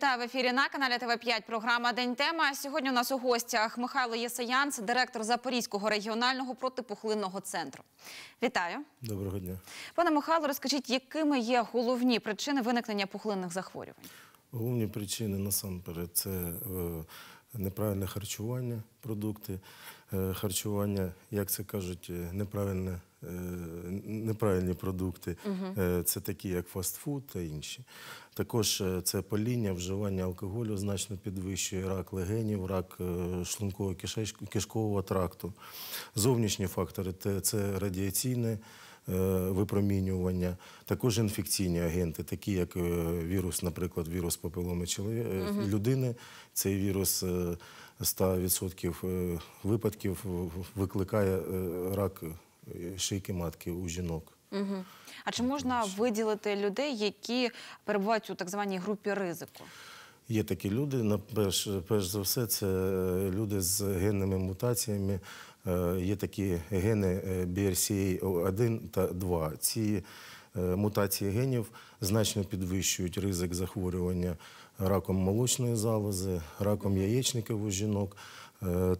Вітаю в ефірі на каналі ТВ 5 Програма День тема. Сьогодні у нас у гостях Михайло Єсаянц, директор Запорізького регіонального протипухлинного центру. Вітаю доброго дня, пане Михайло. Розкажіть, якими є головні причини виникнення пухлинних захворювань? Головні причини насамперед це е, неправильне харчування, продукти. Е, харчування, як це кажуть, е, неправильне. Е, неправильні продукти, uh це такі, як фастфуд та інші. Також це паління, вживання алкоголю значно підвищує рак легенів, рак шлунково кишкового тракту. Зовнішні фактори це радіаційне. Е, випромінювання, також інфекційні агенти, такі як е, вірус, наприклад, вірус папиломи е, людини. Цей вірус 100% випадків викликає рак шийки матки у жінок. А чи можна виділити людей, які перебувають у так званій групі ризику? Є такі люди, на перш, перш за все, це е, люди з генними мутаціями. Е, є такі гени е, brca 1 та 2. Ці мутації генів значно підвищують ризик захворювання раком молочної залози, раком яєчників у жінок,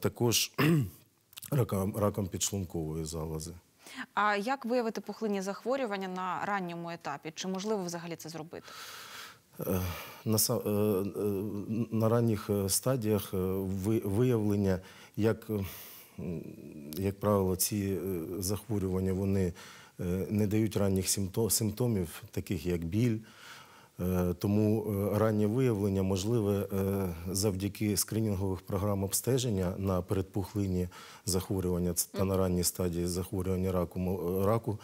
також раком, раком підшлункової залози. А як виявити пухлинні захворювання на ранньому етапі? Чи можливо взагалі це зробити? Е, на е, е, на ранніх стадіях виявлення, як, як правило, ці захворювання вони не дають ранніх симптомів, таких як біль. Тому раннє виявлення можливе завдяки скринінгових програм обстеження на передпухлині захворювання та на ранній стадії захворювання раку раку,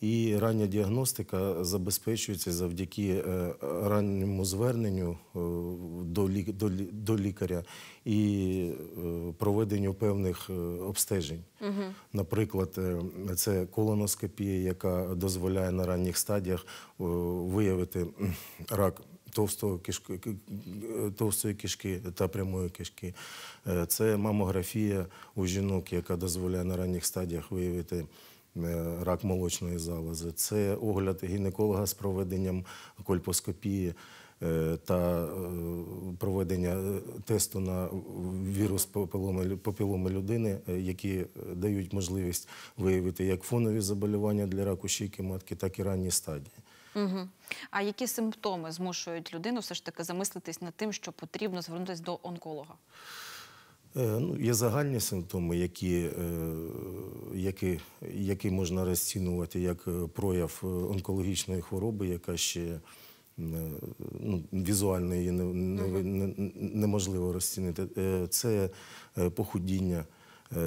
і рання діагностика забезпечується завдяки е, ранньому зверненню е, до лікаря і е, проведенню певних обстежень. Наприклад, це колоноскопія, яка дозволяє на ранніх стадіях виявити рак. Товстої кишки, кишки та прямої кишки. Це мамографія у жінок, яка дозволяє на ранніх стадіях виявити Е, рак молочної залози, це огляд гінеколога з проведенням кольпоскопії е, та е, проведення тесту на вірус папіломи людини, які дають можливість виявити як фонові заболівання для раку шийки матки, так і ранні стадії. А які симптоми змушують людину все ж таки замислитись над тим, що потрібно звернутися до онколога? Ну, є загальні симптоми, які які які можна розцінувати як е, прояв е, онкологічної хвороби, яка ще е, ну, візуально її не, не, не, неможливо розцінити. Це похудіння,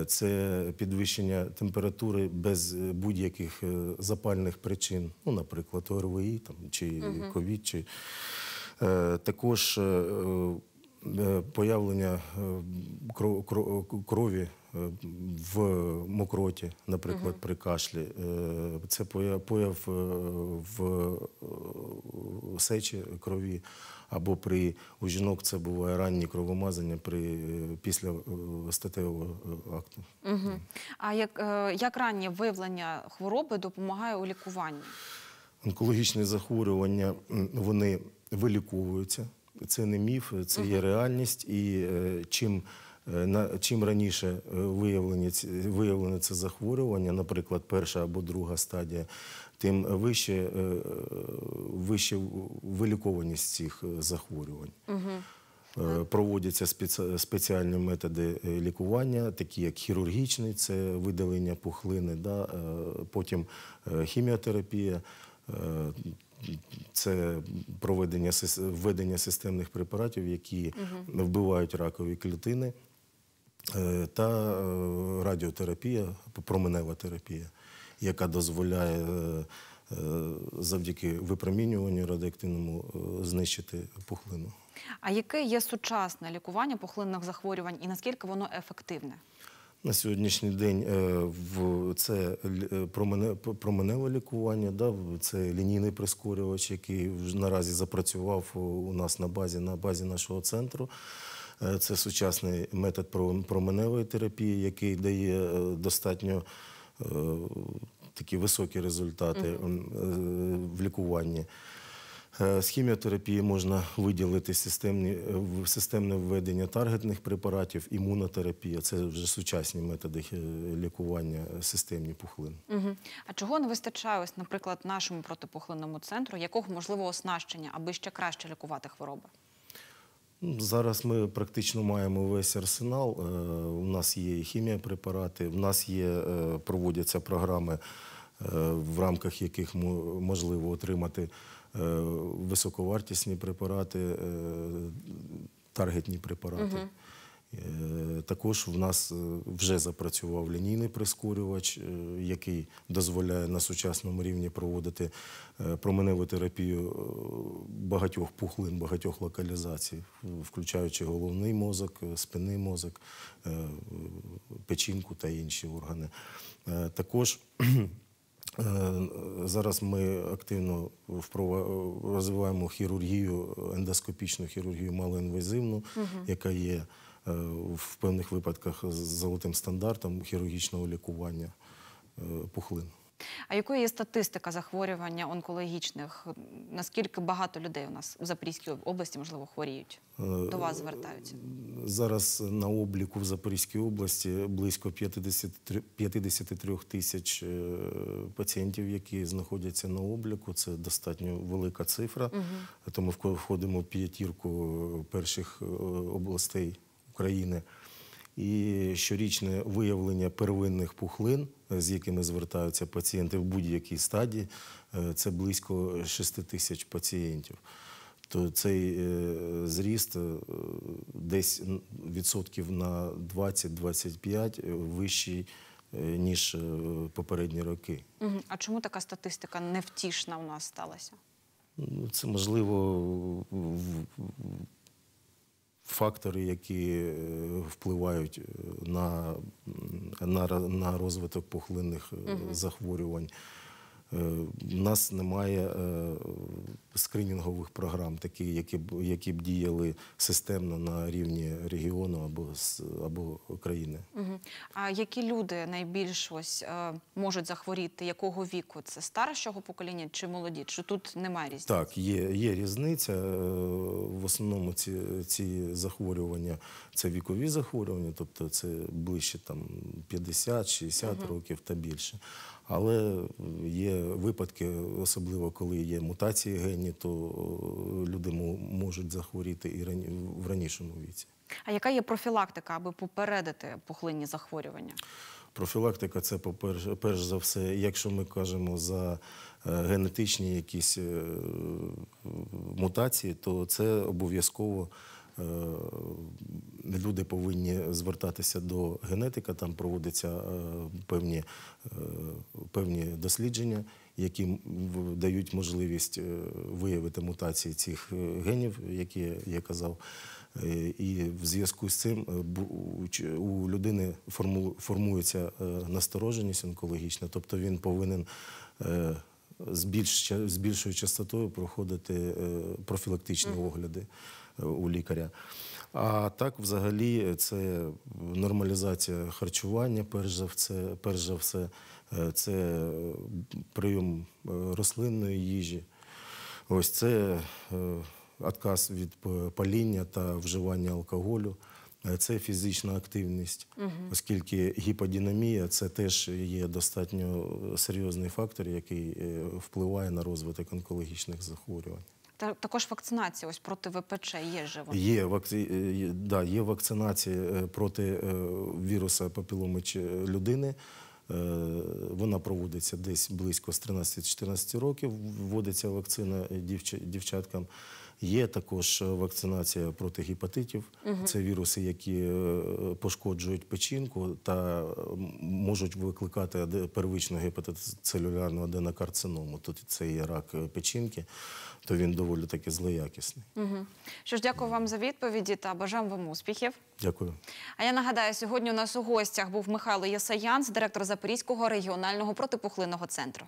це підвищення температури без будь-яких запальних причин, ну, наприклад, ОРВІ там, чи ковід. Чи... Також Е, появлення е, крові е, в мокроті, наприклад, при кашлі. Це появ в сечі крові, або при у жінок це буває ранні кровомазання після статевого акту. А як, раннє виявлення хвороби допомагає у лікуванні? Онкологічні захворювання вони виліковуються це не міф, це є реальність. І е, чим е, на чим раніше е, виявлені виявлено це захворювання, наприклад, перша або друга стадія, тим вище вище вилікованість цих захворювань. Угу. Проводяться спеціальні методи лікування, такі як хірургічний, це видалення пухлини, да, потім хіміотерапія це проведення введення системних препаратів, які угу. вбивають ракові клітини, е, та е, радіотерапія, променева терапія, яка дозволяє. Е, завдяки випромінюванню радіоактивному знищити пухлину. А яке є сучасне лікування пухлинних захворювань і наскільки воно ефективне? на сьогоднішній день е, в це е, променеве лікування, да, це лінійний прискорювач, який наразі запрацював е, у нас на базі на базі нашого центру. Це сучасний метод променевої терапії, який дає достатньо такі високі результати mm -hmm. в лікуванні. Е, з хіміотерапії можна виділити системні, е, системне введення таргетних препаратів, імунотерапія це вже сучасні методи е, лікування системні пухлин. Угу. А чого не вистачає, ось, наприклад, нашому протипухлинному центру, якого можливо оснащення, аби ще краще лікувати хвороби? Ну, зараз ми практично маємо весь арсенал. У нас є хімія препарати, в нас є, проводяться програми, в рамках яких можливо отримати. Е, високовартісні препарати, е, таргетні препарати. Е, також в нас вже запрацював лінійний прискорювач, який дозволяє на сучасному рівні проводити променеву терапію багатьох пухлин, багатьох локалізацій, включаючи головний мозок, спинний мозок, печінку та інші органи. Також Е, зараз ми активно розвиваємо хірургію, ендоскопічну хірургію малоінвазивну, яка є е, в певних випадках з золотим стандартом хірургічного лікування е, пухлин. А якою є статистика захворювання онкологічних? Наскільки багато людей у нас в Запорізькій області можливо хворіють? Е, До вас звертаються зараз на обліку в Запорізькій області близько 53, 53 тисяч е, пацієнтів, які знаходяться на обліку. Це достатньо велика цифра, тому входимо в п'ятірку е, перших областей України і щорічне виявлення первинних пухлин, е, з якими звертаються пацієнти в будь-якій стадії, е, це близько 6 тисяч пацієнтів. То цей е, зріст десь відсотків на 20-25 вищий ніж попередні роки. А чому така статистика невтішна у нас сталася? Ну, це можливо фактори, які е, впливають е, на на, на розвиток пухлинних угу. захворювань. У е, нас немає е, скринінгових програм, такі, які б які б діяли системно на рівні регіону або або країни. А які люди найбільш ось е, можуть захворіти? Якого віку це старшого покоління чи молоді? Чи тут немає різниці? Так, є є різниця. В основному ці ці захворювання це вікові захворювання, тобто це ближче там 50-60 угу. років та більше, але є випадки, особливо коли є мутації гені, то е, люди можуть захворіти і в ранішому віці. А яка є профілактика, аби попередити пухлинні захворювання? Профілактика це перш за все, якщо ми кажемо за е, генетичні якісь е, мутації, то це обов'язково Е, люди повинні звертатися до генетика, там проводяться е, певні, е, певні дослідження. Які дають можливість виявити мутації цих генів, які я казав, і в зв'язку з цим у людини формується настороженість онкологічна, тобто він повинен з більшою частотою проходити профілактичні огляди. Е, у лікаря. А так, взагалі, це нормалізація харчування, перш за все, перш за все, е, це прийом е, рослинної їжі. Ось це відказ від паління та вживання алкоголю. Це фізична активність, угу. оскільки гіподинамія це теж є достатньо серйозний фактор, який впливає на розвиток онкологічних захворювань. Та також вакцинація ось проти ВПЧ є же Є вакці... Е, да, є вакцинація е, проти е, віруса папіломич людини. Вона проводиться десь близько з 13-14 років. Вводиться вакцина дівчаткам. Є також е, вакцинація проти гепатитів. Угу. Це віруси, які е, пошкоджують печінку та можуть викликати первичну гепатоцелюлярну аденокарциному. Тут це є рак е, печінки, то він доволі таки злоякісний. Угу. Що ж, дякую вам за відповіді та бажаємо вам успіхів. Дякую. А я нагадаю, сьогодні у нас у гостях був Михайло Ясаян, директор Запорізького регіонального протипухлинного центру.